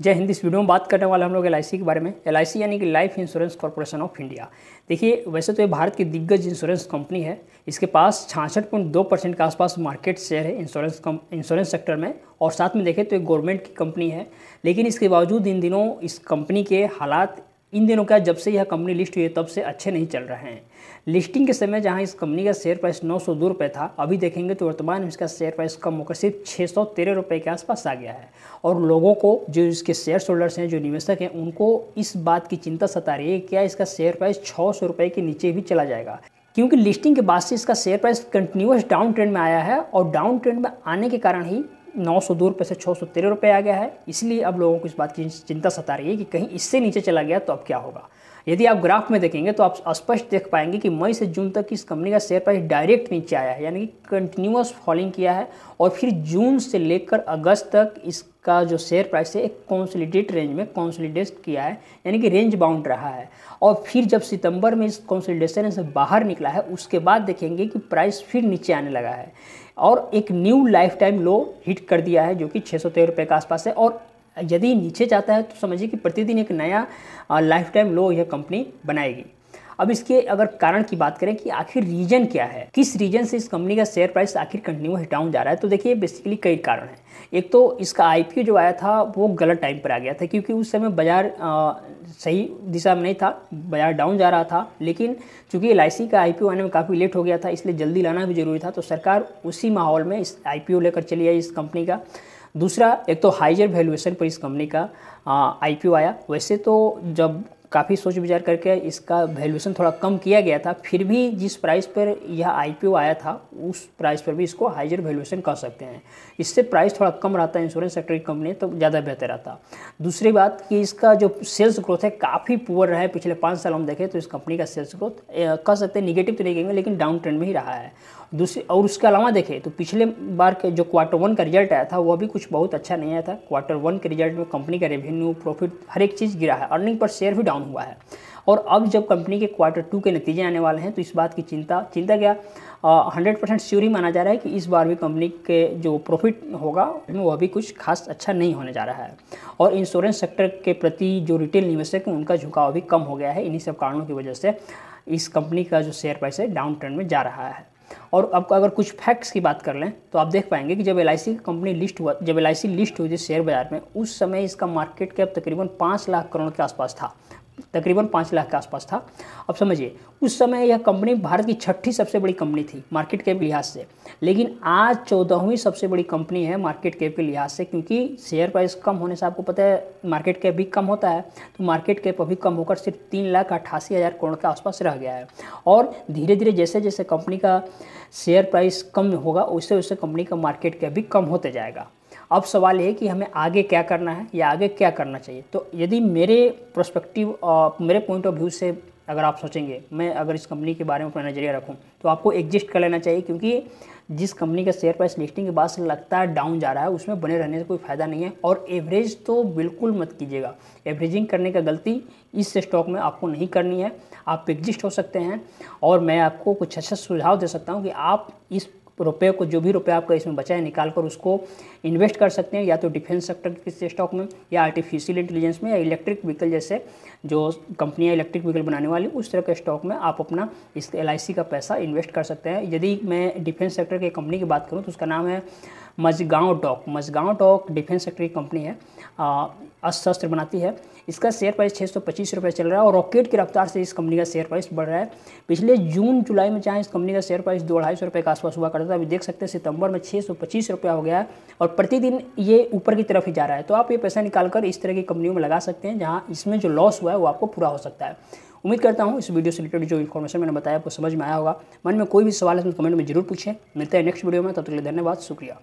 जय हिंद इस वीडियो में बात करने वाले हम लोग एल के बारे में एल यानी कि life insurance corporation of India देखिए वैसे तो ये भारत की दिग्गज इंश्योरेंस कंपनी है इसके पास छाछठ पॉइंट दो परसेंट के आसपास मार्केट शेयर है इंश्योरेंस इंश्योरेंस सेक्टर में और साथ में देखें तो एक गवर्नमेंट की कंपनी है लेकिन इसके बावजूद इन दिनों इस कंपनी के हालात इन दिनों क्या जब से यह कंपनी लिस्ट हुई है तब से अच्छे नहीं चल रहे हैं लिस्टिंग के समय जहां इस कंपनी का शेयर प्राइस नौ सौ दो रुपये था अभी देखेंगे तो वर्तमान में इसका शेयर प्राइस कम होकर सिर्फ छः सौ तेरह रुपये के आसपास आ गया है और लोगों को जो इसके शेयर होल्डर्स हैं जो निवेशक हैं उनको इस बात की चिंता सता रही है क्या इसका शेयर प्राइस छः सौ रुपये के नीचे भी चला जाएगा क्योंकि लिस्टिंग के बाद से इसका share price continuous down trend में आया है और डाउन ट्रेंड में आने के कारण ही नौ सौ दो रुपये से छः सौ तेरह रुपये आ गया है इसलिए अब लोगों को इस बात की चिंता सता रही है कि कहीं इससे नीचे चला गया तो अब क्या होगा यदि आप ग्राफ में देखेंगे तो आप स्पष्ट देख पाएंगे कि मई से जून तक इस कंपनी का शेयर प्राइस डायरेक्ट नीचे आया है यानी कि कंटिन्यूस फॉलिंग किया है और फिर जून से लेकर अगस्त तक इसका जो शेयर प्राइस है एक कॉन्सोलिडेट रेंज में कॉन्सोलिडेट किया है यानी कि रेंज बाउंड रहा है और फिर जब सितंबर में इस कॉन्सोलिडेशन से बाहर निकला है उसके बाद देखेंगे कि प्राइस फिर नीचे आने लगा है और एक new lifetime low hit कर दिया है जो कि छः सौ रुपये के आसपास है और यदि नीचे जाता है तो समझिए कि प्रतिदिन एक नया लाइफ टाइम लो यह कंपनी बनाएगी अब इसके अगर कारण की बात करें कि आखिर रीजन क्या है किस रीजन से इस कंपनी का शेयर प्राइस आखिर कंटिन्यू हिट डाउन जा रहा है तो देखिए बेसिकली कई कारण हैं एक तो इसका आईपीओ जो आया था वो गलत टाइम पर आ गया था क्योंकि उस समय बाजार सही दिशा में नहीं था बाजार डाउन जा रहा था लेकिन चूंकि एल का आई आने में काफ़ी लेट हो गया था इसलिए जल्दी लाना भी जरूरी था तो सरकार उसी माहौल में इस आई लेकर चली आई इस कंपनी का दूसरा एक तो हाइजर वैल्यूएशन पर इस कंपनी का आई आया वैसे तो जब काफ़ी सोच विचार करके इसका वैल्यूशन थोड़ा कम किया गया था फिर भी जिस प्राइस पर यह आईपीओ आया था उस प्राइस पर भी इसको हाइजर वैल्यूएशन कर सकते हैं इससे प्राइस थोड़ा कम रहता है इंश्योरेंस सेक्टर की कंपनी तो ज़्यादा बेहतर रहता दूसरी बात कि इसका जो सेल्स ग्रोथ है काफ़ी पुअर रहा है पिछले पाँच साल हम देखें तो इस कंपनी का सेल्स ग्रोथ कह सकते हैं निगेटिव तो नहीं कहेंगे लेकिन डाउन ट्रेंड में ही रहा है दूसरी और उसके अलावा देखें तो पिछले बार के जो क्वार्टर वन का रिजल्ट आया था वह भी कुछ बहुत अच्छा नहीं आया था क्वार्टर वन के रिजल्ट में कंपनी का रेवेन्यू प्रॉफिट हर एक चीज़ गिरा है अर्निंग पर शेयर भी डाउन डाउन हुआ है और अब जब कंपनी के क्वार्टर टू के नतीजे आने वाले हैं तो इस बात की चिंता चिंता क्या हंड्रेड परसेंट श्योर ही माना जा रहा है कि इस बार भी कंपनी के जो प्रॉफिट होगा वह भी कुछ खास अच्छा नहीं होने जा रहा है और इंश्योरेंस सेक्टर के प्रति जो रिटेल निवेशक हैं उनका झुकाव भी कम हो गया है इन्हीं सब कारणों की वजह से इस कंपनी का जो शेयर प्राइस है डाउन ट्रेंड में जा रहा है और अब अगर कुछ फैक्ट्स की बात कर लें तो आप देख पाएंगे कि जब एल आई कंपनी लिस्ट हुआ जब एल लिस्ट हुई थी शेयर बाजार में उस समय इसका मार्केट कैप तकरीबन पाँच लाख करोड़ के आसपास था तकरीबन पाँच लाख के आसपास था अब समझिए उस समय यह कंपनी भारत की छठी सबसे बड़ी कंपनी थी मार्केट कैप के लिहाज से लेकिन आज चौदहवीं सबसे बड़ी कंपनी है मार्केट कैप के लिहाज से क्योंकि शेयर प्राइस कम होने से आपको पता है मार्केट कैप भी कम होता है तो मार्केट कैप अभी कम होकर सिर्फ तीन लाख अट्ठासी हज़ार करोड़ के आसपास रह गया है और धीरे धीरे जैसे जैसे कंपनी का शेयर प्राइस कम होगा उससे उससे कंपनी का मार्केट कैप भी कम होते जाएगा अब सवाल ये कि हमें आगे क्या करना है या आगे क्या करना चाहिए तो यदि मेरे प्रोस्पेक्टिव मेरे पॉइंट ऑफ व्यू से अगर आप सोचेंगे मैं अगर इस कंपनी के बारे में अपना नज़रिया रखूँ तो आपको एग्जिस्ट कर लेना चाहिए क्योंकि जिस कंपनी का शेयर प्राइस लिस्टिंग के बाद से लगता है डाउन जा रहा है उसमें बने रहने से कोई फ़ायदा नहीं है और एवरेज तो बिल्कुल मत कीजिएगा एवरेजिंग करने का गलती इस स्टॉक में आपको नहीं करनी है आप एग्जिस्ट हो सकते हैं और मैं आपको कुछ अच्छा सुझाव दे सकता हूँ कि आप इस रुपये को जो भी रुपये आपका इसमें बचा है निकाल कर उसको इन्वेस्ट कर सकते हैं या तो डिफेंस सेक्टर के स्टॉक में या आर्टिफिशियल इंटेलिजेंस में या इलेक्ट्रिक व्हीकल जैसे जो कंपनियाँ इलेक्ट्रिक व्हीकल बनाने वाली उस तरह के स्टॉक में आप अपना इस एल का पैसा इन्वेस्ट कर सकते हैं यदि मैं डिफेंस सेक्टर की कंपनी की बात करूँ तो उसका नाम है Mazagon dock Mazagon dock defence sector की कंपनी है अस्त्र शस्त्र बनाती है इसका शेयर प्राइस छः सौ पच्चीस रुपये चल रहा है और रॉकेट की रफ्तार से इस कंपनी का शेयर प्राइस बढ़ रहा है पिछले जून जुलाई में चाहे इस कंपनी का शेयर प्राइस दो ढाई सौ रुपये के आसपास हुआ करता था अभी देख सकते हैं सितंबर में छः सौ पच्चीस रुपया हो गया है और प्रतिदिन ये ऊपर की तरफ ही जा रहा है तो आप ये पैसा निकाल कर इस तरह की कंपनियों में लगा सकते हैं जहाँ इसमें जो लॉस हुआ है वो आपको पूरा हो सकता है उम्मीद करता हूँ इस वीडियो से रिलेटेड जो इन्फॉर्मेशन मैंने बताया आपको समझ में आया होगा मन में कोई भी सवाल है तो कमेंट में जरूर पूछें मिलते हैं नेक्स्ट वीडियो में तब के तक धन्यवाद शुक्रिया